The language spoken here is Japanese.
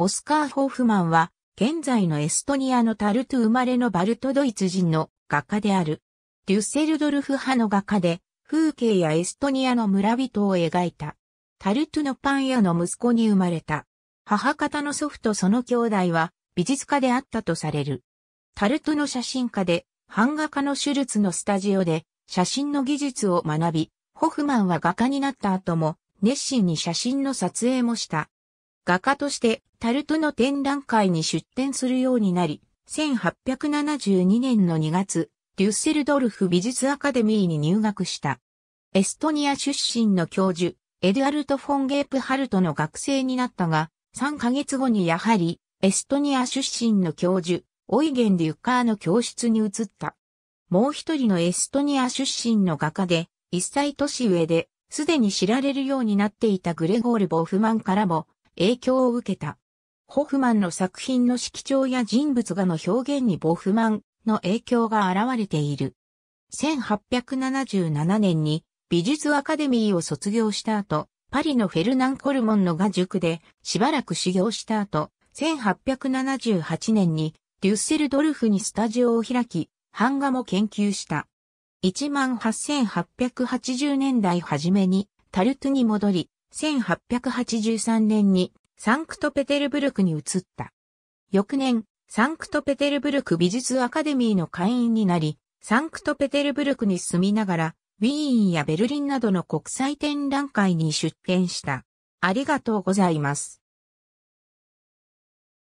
オスカー・ホーフマンは、現在のエストニアのタルトゥ生まれのバルトドイツ人の画家である。デュッセルドルフ派の画家で、風景やエストニアの村人を描いた。タルトゥのパン屋の息子に生まれた。母方の祖父とその兄弟は美術家であったとされる。タルトゥの写真家で、版画家のシュルツのスタジオで写真の技術を学び、ホフマンは画家になった後も熱心に写真の撮影もした。画家としてタルトの展覧会に出展するようになり、1872年の2月、デュッセルドルフ美術アカデミーに入学した。エストニア出身の教授、エドゥアルト・フォン・ゲープハルトの学生になったが、3ヶ月後にやはり、エストニア出身の教授、オイゲン・デュッカーの教室に移った。もう一人のエストニア出身の画家で、一歳年上で、すでに知られるようになっていたグレゴール・ボフマンからも、影響を受けた。ホフマンの作品の色調や人物画の表現にボフマンの影響が現れている。1877年に美術アカデミーを卒業した後、パリのフェルナン・コルモンの画塾でしばらく修行した後、1878年にデュッセルドルフにスタジオを開き、版画も研究した。1 8880年代初めにタルトに戻り、1883年にサンクトペテルブルクに移った。翌年、サンクトペテルブルク美術アカデミーの会員になり、サンクトペテルブルクに住みながら、ウィーンやベルリンなどの国際展覧会に出展した。ありがとうございます。